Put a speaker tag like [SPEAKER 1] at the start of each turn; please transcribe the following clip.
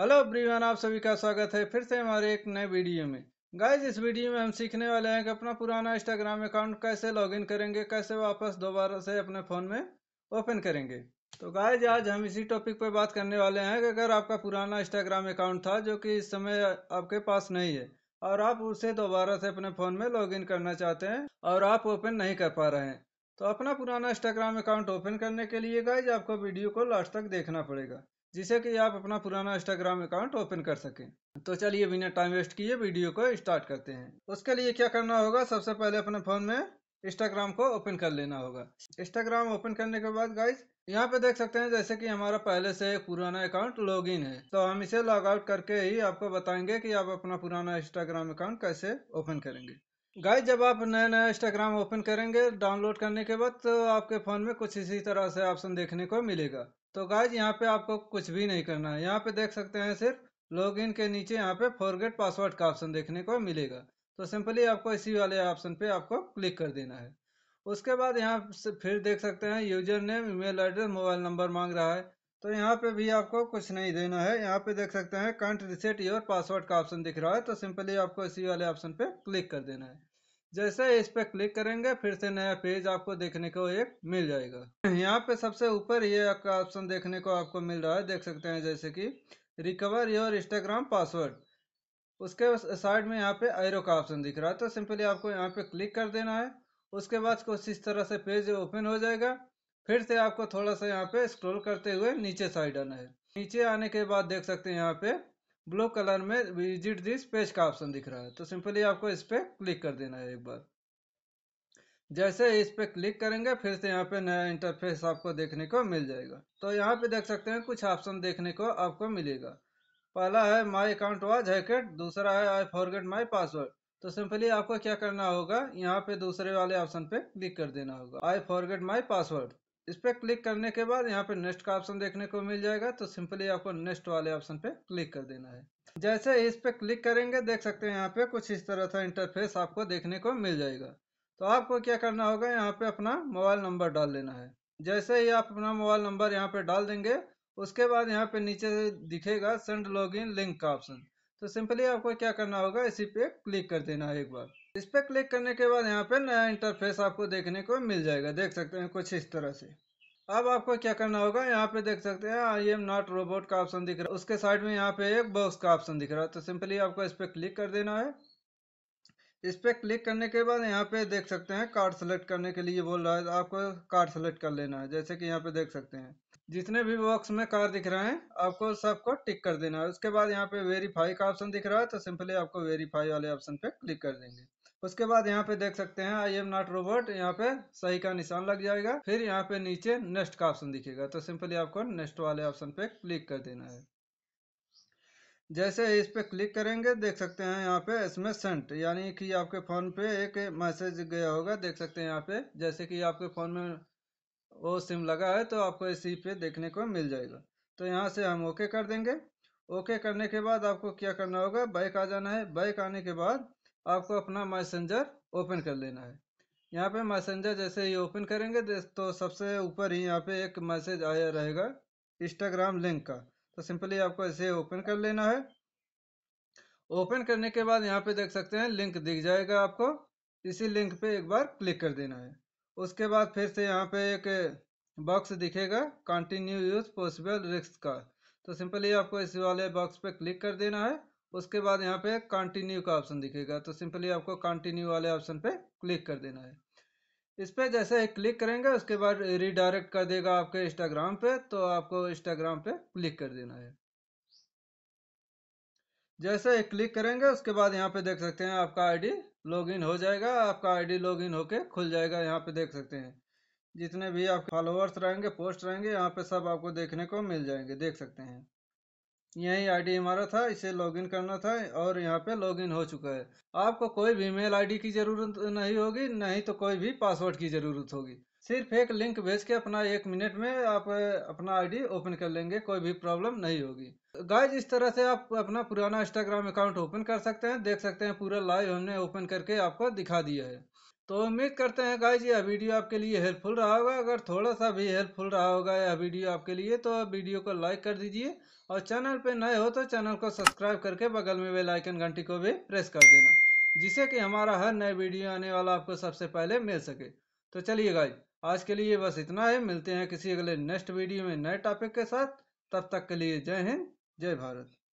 [SPEAKER 1] hello ब्रीवान आप सभी का स्वागत है फिर से हमारे एक नए वीडियो में गाइज इस वीडियो में हम सीखने वाले हैं कि अपना पुराना इंस्टाग्राम अकाउंट कैसे लॉगिन करेंगे कैसे वापस दोबारा से अपने फ़ोन में ओपन करेंगे तो गाइज आज हम इसी टॉपिक पर बात करने वाले हैं कि अगर आपका पुराना इंस्टाग्राम अकाउंट था जो कि इस समय आपके पास नहीं है और आप उसे दोबारा से अपने फ़ोन में लॉग करना चाहते हैं और आप ओपन नहीं कर पा रहे हैं तो अपना पुराना इंस्टाग्राम अकाउंट ओपन करने के लिए गाइज आपको वीडियो को लास्ट तक देखना पड़ेगा जिसे कि आप अपना पुराना इंस्टाग्राम अकाउंट ओपन कर सकें तो चलिए बिना टाइम वेस्ट किए वीडियो को स्टार्ट करते हैं उसके लिए क्या करना होगा सबसे पहले अपने फ़ोन में इंस्टाग्राम को ओपन कर लेना होगा इंस्टाग्राम ओपन करने के बाद गाइज यहाँ पे देख सकते हैं जैसे कि हमारा पहले से एक पुराना अकाउंट लॉगिन है तो हम इसे लॉग आउट करके ही आपको बताएंगे कि आप अपना पुराना इंस्टाग्राम अकाउंट कैसे ओपन करेंगे गाइज जब आप नया नया इंस्टाग्राम ओपन करेंगे डाउनलोड करने के बाद तो आपके फ़ोन में कुछ इसी तरह से ऑप्शन देखने को मिलेगा तो गाइज यहाँ पे आपको कुछ भी नहीं करना है यहाँ पे देख सकते हैं सिर्फ लॉगिन के नीचे यहाँ पे फॉरगेट पासवर्ड का ऑप्शन देखने को मिलेगा तो सिंपली आपको इसी वाले ऑप्शन पे आपको क्लिक कर देना है उसके बाद यहाँ से फिर देख सकते हैं user name email address mobile number मांग रहा है तो यहाँ पे भी आपको कुछ नहीं देना है यहाँ पे देख सकते हैं कंट रिसेट योर पासवर्ड का ऑप्शन दिख रहा है तो सिंपली आपको इसी वाले ऑप्शन पे क्लिक कर देना है जैसे इस पर क्लिक करेंगे फिर से नया पेज आपको देखने को एक मिल जाएगा यहाँ पे सबसे ऊपर ये आपका ऑप्शन देखने को आपको मिल रहा है देख सकते हैं जैसे कि रिकवर योर इंस्टाग्राम पासवर्ड उसके साइड में यहाँ पे आयरो का ऑप्शन दिख रहा है तो सिंपली आपको यहाँ पे क्लिक कर देना है उसके बाद कुछ इस तरह से पेज ओपन हो जाएगा फिर से आपको थोड़ा सा यहाँ पे स्क्रोल करते हुए नीचे साइड आना है नीचे आने के बाद देख सकते हैं यहाँ पे ब्लू कलर में विजिट दिस पेज का ऑप्शन दिख रहा है तो सिंपली आपको इस पर क्लिक कर देना है एक बार जैसे इस पर क्लिक करेंगे फिर से यहाँ पे नया इंटरफेस आपको देखने को मिल जाएगा तो यहाँ पे देख सकते हैं कुछ ऑप्शन देखने को आपको मिलेगा पहला है माई अकाउंट वाज जैकेट दूसरा है आई फॉरगेट माई पासवर्ड तो सिंपली आपको क्या करना होगा यहाँ पे दूसरे वाले ऑप्शन पे क्लिक कर देना होगा आई फॉरगेट माई पासवर्ड इस पर क्लिक करने के बाद यहाँ पे नेक्स्ट का ऑप्शन देखने को मिल जाएगा तो सिंपली आपको नेक्स्ट वाले ऑप्शन पे क्लिक कर देना है जैसे इस पे क्लिक करेंगे देख सकते हैं यहाँ पे कुछ इस तरह का इंटरफेस आपको देखने को मिल जाएगा तो आपको क्या करना होगा यहाँ पे अपना मोबाइल नंबर डाल लेना है जैसे ही आप अपना मोबाइल नंबर यहाँ पे डाल देंगे उसके बाद यहाँ पे नीचे दिखेगा सेंड लॉग लिंक का ऑप्शन तो सिंपली आपको क्या करना होगा इसी पे क्लिक कर देना है एक बार इस पर क्लिक करने के बाद यहाँ पे नया इंटरफेस आपको देखने को मिल जाएगा देख सकते हैं कुछ इस तरह से अब आपको क्या करना होगा यहाँ पे देख सकते हैं आई एम नॉट रोबोट का ऑप्शन दिख रहा है उसके साइड में यहाँ पे एक बॉक्स का ऑप्शन दिख रहा है तो सिंपली आपको इस पर क्लिक कर देना है इस पर क्लिक करने के बाद यहाँ पे देख सकते हैं कार्ड सेलेक्ट करने के लिए बोल रहा है आपको कार्ड सेलेक्ट कर लेना है जैसे कि यहाँ पे देख सकते हैं जितने भी बॉक्स में कार्ड दिख रहे हैं आपको सबको टिक कर देना है उसके बाद यहाँ पे वेरीफाई का ऑप्शन दिख रहा है तो सिंपली आपको वेरीफाई वाले ऑप्शन पे क्लिक कर देंगे उसके बाद यहाँ पे देख सकते हैं आई एम नॉट रोबोट यहाँ पे सही का निशान लग जाएगा फिर यहाँ पे नीचे नेक्स्ट का ऑप्शन दिखेगा तो सिंपली आपको नेक्स्ट वाले ऑप्शन पे क्लिक कर देना है जैसे इस पे क्लिक करेंगे देख सकते हैं यहाँ पे इसमें सेंट यानी कि आपके फ़ोन पे एक मैसेज गया होगा देख सकते हैं यहाँ पे जैसे कि आपके फ़ोन में वो सिम लगा है तो आपको इसी पे देखने को मिल जाएगा तो यहाँ से हम ओके कर देंगे ओके करने के बाद आपको क्या करना होगा बाइक आ जाना है बाइक आने के बाद आपको अपना मैसेंजर ओपन कर लेना है यहाँ पे मैसेंजर जैसे ही ओपन करेंगे तो सबसे ऊपर ही यहाँ पे एक मैसेज आया रहेगा इंस्टाग्राम लिंक का तो सिंपली आपको इसे ओपन कर लेना है ओपन करने के बाद यहाँ पे देख सकते हैं लिंक दिख जाएगा आपको इसी लिंक पे एक बार क्लिक कर देना है उसके बाद फिर से यहाँ पे एक बॉक्स दिखेगा कंटिन्यू यूज पॉसिबल रिस्क का तो सिंपली आपको इस वाले बॉक्स पे क्लिक कर देना है उसके बाद यहाँ पे कंटिन्यू का ऑप्शन दिखेगा तो सिंपली आपको कंटिन्यू वाले ऑप्शन पे क्लिक कर देना है इस पर जैसे ही क्लिक करेंगे उसके बाद रिडायरेक्ट कर देगा आपके इंस्टाग्राम पे तो आपको इंस्टाग्राम पे क्लिक कर देना है जैसे ही क्लिक करेंगे उसके बाद यहाँ पे देख सकते हैं आपका आईडी लॉगिन हो जाएगा आपका आईडी लॉगिन होके खुल जाएगा यहाँ पे देख सकते हैं जितने भी आपके फॉलोअर्स रहेंगे पोस्ट रहेंगे यहाँ पे सब आपको देखने को मिल जाएंगे देख सकते हैं यही आईडी हमारा था इसे लॉगिन करना था और यहाँ पे लॉगिन हो चुका है आपको कोई भी मेल आईडी की ज़रूरत नहीं होगी नहीं तो कोई भी पासवर्ड की ज़रूरत होगी सिर्फ एक लिंक भेज के अपना एक मिनट में आप अपना आईडी ओपन कर लेंगे कोई भी प्रॉब्लम नहीं होगी गाइज इस तरह से आप अपना पुराना इंस्टाग्राम अकाउंट ओपन कर सकते हैं देख सकते हैं पूरा लाइव हमने ओपन करके आपको दिखा दिया है तो उम्मीद करते हैं गाइज यह वीडियो आपके लिए हेल्पफुल रहा होगा अगर थोड़ा सा भी हेल्पफुल रहा होगा यह वीडियो आपके लिए तो वीडियो को लाइक कर दीजिए और चैनल पे नए हो तो चैनल को सब्सक्राइब करके बगल में बेल आइकन घंटी को भी प्रेस कर देना जिससे कि हमारा हर नए वीडियो आने वाला आपको सबसे पहले मिल सके तो चलिए गाइज आज के लिए बस इतना है मिलते हैं किसी अगले नेक्स्ट वीडियो में नए टॉपिक के साथ तब तक के लिए जय हिंद जय भारत